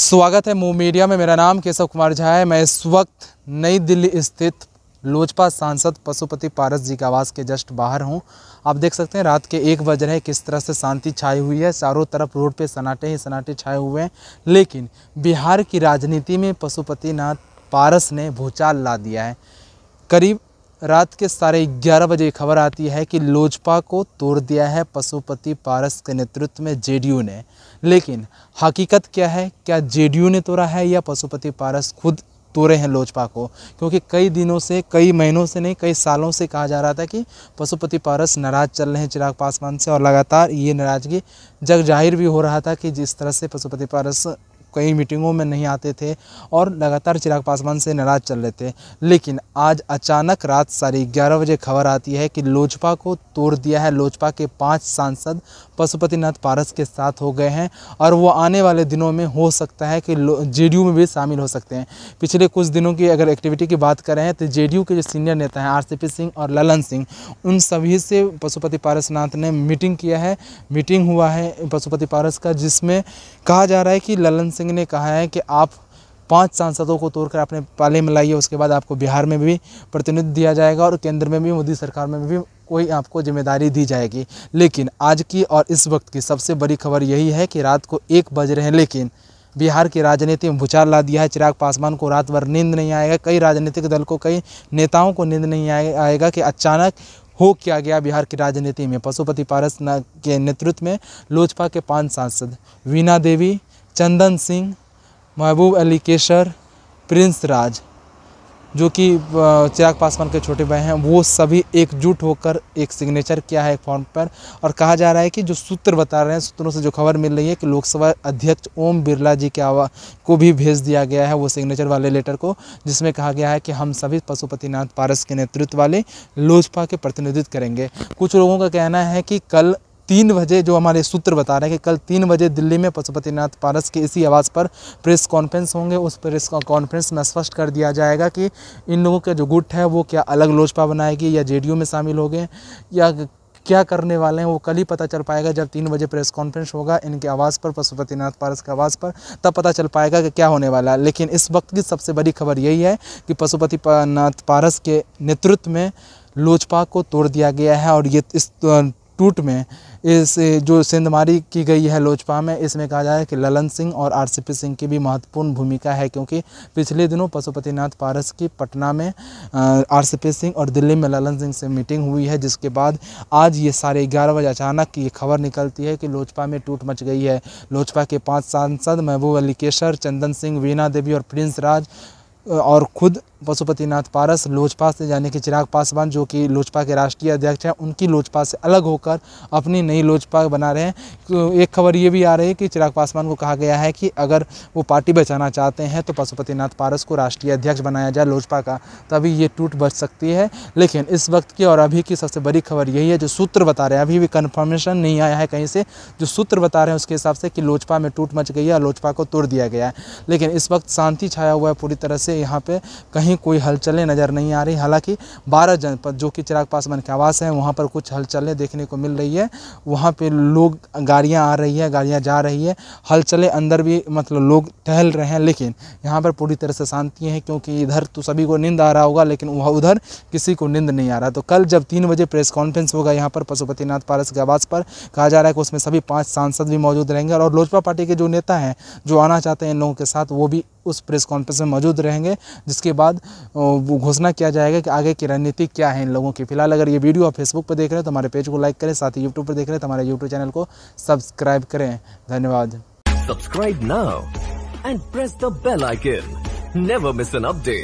स्वागत है move media में मेरा नाम केशव कुमार झा है मैं इस वक्त नई दिल्ली स्थित लोजपा सांसद पशुपति पारस जी के आवास के जस्ट बाहर हूँ आप देख सकते हैं रात के एक बज रहे किस तरह से शांति छाई हुई है चारों तरफ रोड पे सनाटे ही सनाटे छाए हुए हैं लेकिन बिहार की राजनीति में पशुपतिनाथ पारस ने भूचाल ला दिया है करीब रात के साढ़े ग्यारह बजे खबर आती है कि लोजपा को तोड़ दिया है पशुपति पारस के नेतृत्व में जेडीयू ने लेकिन हकीकत क्या है क्या जेडीयू ने तोड़ा है या पशुपति पारस खुद तोड़े हैं लोजपा को क्योंकि कई दिनों से कई महीनों से नहीं कई सालों से कहा जा रहा था कि पशुपति पारस नाराज चल रहे हैं चिराग पासवान से और लगातार ये नाराज़गी जग जाहिर भी हो रहा था कि जिस तरह से पशुपति पारस कई मीटिंगों में नहीं आते थे और लगातार चिराग पासवान से नाराज चल रहे थे लेकिन आज अचानक रात साढ़े ग्यारह बजे खबर आती है कि लोजपा को तोड़ दिया है लोजपा के पाँच सांसद पशुपतिनाथ पारस के साथ हो गए हैं और वो आने वाले दिनों में हो सकता है कि जे में भी शामिल हो सकते हैं पिछले कुछ दिनों की अगर एक्टिविटी की बात करें तो जे के जो सीनियर नेता हैं आर सिंह और ललन सिंह उन सभी से पशुपति पारसनाथ ने मीटिंग किया है मीटिंग हुआ है पशुपति पारस का जिसमें कहा जा रहा है कि ललन सिंह सिंह ने कहा है कि आप पांच सांसदों को तोड़कर आपने पाले में लाइए उसके बाद आपको बिहार में भी प्रतिनिधित्व दिया जाएगा और केंद्र में भी मोदी सरकार में भी कोई आपको जिम्मेदारी दी जाएगी लेकिन आज की और इस वक्त की सबसे बड़ी खबर यही है कि रात को एक बज रहे हैं लेकिन बिहार की राजनीति में भूचाल ला दिया है चिराग पासवान को रात भर नींद नहीं आएगा कई राजनीतिक दल को कई नेताओं को नींद नहीं आएगा कि अचानक हो क्या गया बिहार की राजनीति में पशुपति पारस के नेतृत्व में लोजपा के पांच सांसद वीना देवी चंदन सिंह महबूब अली केसर प्रिंस राज जो कि चिराग पासवान के छोटे भाई हैं वो सभी एकजुट होकर एक सिग्नेचर किया है एक फॉर्म पर और कहा जा रहा है कि जो सूत्र बता रहे हैं सूत्रों से जो खबर मिल रही है कि लोकसभा अध्यक्ष ओम बिरला जी के आवा को भी भेज दिया गया है वो सिग्नेचर वाले लेटर को जिसमें कहा गया है कि हम सभी पशुपतिनाथ पारस के नेतृत्व वाले लोजपा के प्रतिनिधित्व करेंगे कुछ लोगों का कहना है कि कल तीन बजे जो हमारे सूत्र बता रहे हैं कि कल तीन बजे दिल्ली में पशुपतिनाथ पारस के इसी आवाज़ पर प्रेस कॉन्फ्रेंस होंगे उस प्रेस कॉन्फ्रेंस में स्पष्ट कर दिया जाएगा कि इन लोगों का जो गुट है वो क्या अलग लोजपा बनाएगी या जे में शामिल हो गए या क्या करने वाले हैं वो कल ही पता चल पाएगा जब तीन बजे प्रेस कॉन्फ्रेंस होगा इनके आवाज़ पर पशुपतिनाथ पारस के आवाज़ पर तब पता चल पाएगा कि क्या होने वाला है लेकिन इस वक्त की सबसे बड़ी खबर यही है कि पशुपति नाथ पारस के नेतृत्व में लोजपा को तोड़ दिया गया है और ये इस टूट में इस जो सिंधमारी की गई है लोजपा में इसमें कहा जाए कि ललन सिंह और आरसीपी सिंह की भी महत्वपूर्ण भूमिका है क्योंकि पिछले दिनों पशुपतिनाथ पारस की पटना में आरसीपी सिंह और दिल्ली में ललन सिंह से मीटिंग हुई है जिसके बाद आज ये साढ़े ग्यारह बजे अचानक ये खबर निकलती है कि लोजपा में टूट मच गई है लोजपा के पाँच सांसद महबूब अली केसर चंदन सिंह वीणा देवी और प्रिंस राज और खुद पशुपतिनाथ पारस लोजपा से यानी कि चिराग पासवान जो कि लोजपा के राष्ट्रीय अध्यक्ष हैं उनकी लोजपा से अलग होकर अपनी नई लोजपा बना रहे हैं तो एक खबर ये भी आ रही है कि चिराग पासवान को कहा गया है कि अगर वो पार्टी बचाना चाहते हैं तो पशुपतिनाथ पारस को राष्ट्रीय अध्यक्ष बनाया जाए लोजपा का तभी ये टूट बच सकती है लेकिन इस वक्त की और अभी की सबसे बड़ी खबर यही है जो सूत्र बता रहे हैं अभी भी कन्फर्मेशन नहीं आया है कहीं से जो सूत्र बता रहे हैं उसके हिसाब से कि लोजपा में टूट मच गई है और लोजपा को तोड़ दिया गया है लेकिन इस वक्त शांति छाया हुआ है पूरी तरह से से यहाँ पे कहीं कोई हलचलें नज़र नहीं आ रही हालांकि बारह जनपद जो कि चिराग पासवान के आवास हैं वहाँ पर कुछ हलचलें देखने को मिल रही है वहाँ पे लोग गाड़ियाँ आ रही है गाड़ियाँ जा रही है हलचलें अंदर भी मतलब लोग टहल रहे हैं लेकिन यहाँ पर पूरी तरह से शांति है क्योंकि इधर तो सभी को नींद आ रहा होगा लेकिन वहाँ उधर किसी को नींद नहीं आ रहा तो कल जब तीन बजे प्रेस कॉन्फ्रेंस होगा यहाँ पर पशुपतिनाथ पारस के आवास पर कहा जा रहा है कि उसमें सभी पाँच सांसद भी मौजूद रहेंगे और लोजपा पार्टी के जो नेता हैं जो आना चाहते हैं इन लोगों के साथ वो भी उस प्रेस कॉन्फ्रेंस में मौजूद रहेंगे करेंगे जिसके बाद वो घोषणा किया जाएगा कि आगे की रणनीति क्या है इन लोगों की फिलहाल अगर ये वीडियो आप फेसबुक पर देख रहे हैं तो हमारे पेज को लाइक करें साथ ही यूट्यूब पर देख रहे हैं तो हमारे यूट्यूब चैनल को सब्सक्राइब करें धन्यवाद subscribe now and press the bell icon never miss an update